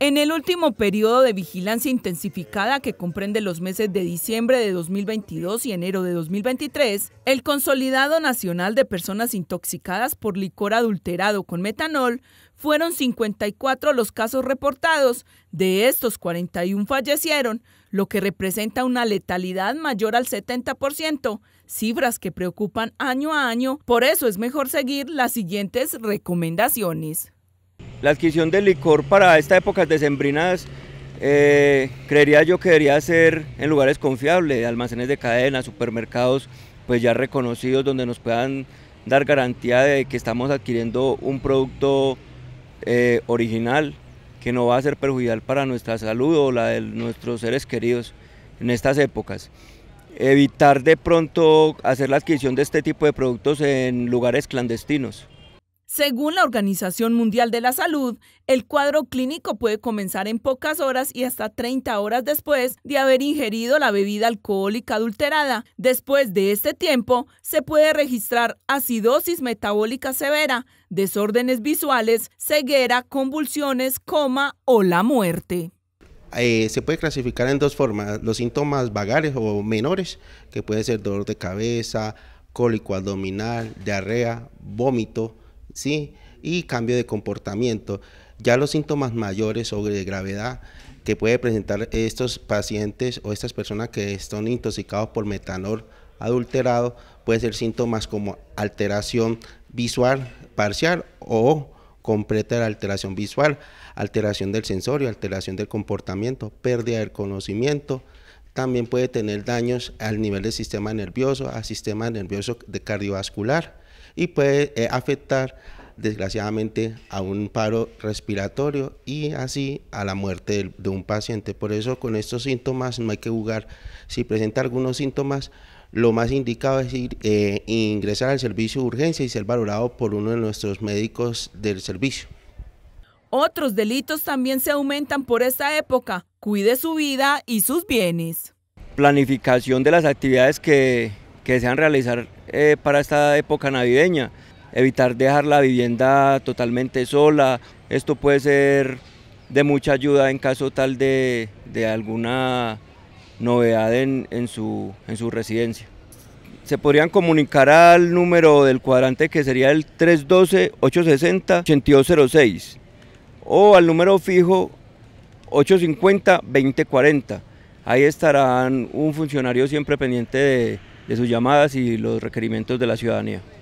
En el último periodo de vigilancia intensificada que comprende los meses de diciembre de 2022 y enero de 2023, el Consolidado Nacional de Personas Intoxicadas por Licor Adulterado con Metanol fueron 54 los casos reportados, de estos 41 fallecieron, lo que representa una letalidad mayor al 70%, cifras que preocupan año a año, por eso es mejor seguir las siguientes recomendaciones. La adquisición de licor para estas épocas decembrinas eh, creería yo que debería ser en lugares confiables, almacenes de cadena, supermercados pues ya reconocidos donde nos puedan dar garantía de que estamos adquiriendo un producto eh, original que no va a ser perjudicial para nuestra salud o la de nuestros seres queridos en estas épocas. Evitar de pronto hacer la adquisición de este tipo de productos en lugares clandestinos. Según la Organización Mundial de la Salud, el cuadro clínico puede comenzar en pocas horas y hasta 30 horas después de haber ingerido la bebida alcohólica adulterada. Después de este tiempo, se puede registrar acidosis metabólica severa, desórdenes visuales, ceguera, convulsiones, coma o la muerte. Eh, se puede clasificar en dos formas, los síntomas vagares o menores, que puede ser dolor de cabeza, cólico abdominal, diarrea, vómito, ¿sí? Y cambio de comportamiento. Ya los síntomas mayores o de gravedad que puede presentar estos pacientes o estas personas que están intoxicados por metanol adulterado puede ser síntomas como alteración visual parcial o completa la alteración visual, alteración del sensorio, alteración del comportamiento, pérdida del conocimiento. También puede tener daños al nivel del sistema nervioso, al sistema nervioso de cardiovascular y puede eh, afectar desgraciadamente a un paro respiratorio y así a la muerte de, un paciente. Por eso con estos síntomas no hay que jugar. Si presenta algunos síntomas, lo más indicado es ir, eh, ingresar al servicio de urgencia y ser valorado por uno de nuestros médicos del servicio. Otros delitos también se aumentan por esta época. Cuide su vida y sus bienes. Planificación de las actividades que que desean realizar eh, para esta época navideña. Evitar dejar la vivienda totalmente sola. Esto puede ser de mucha ayuda en caso tal de, alguna novedad en, su, en su residencia. Se podrían comunicar al número del cuadrante que sería el 312-860-8206 o al número fijo 850-2040. Ahí estarán un funcionario siempre pendiente de, de sus llamadas y los requerimientos de la ciudadanía.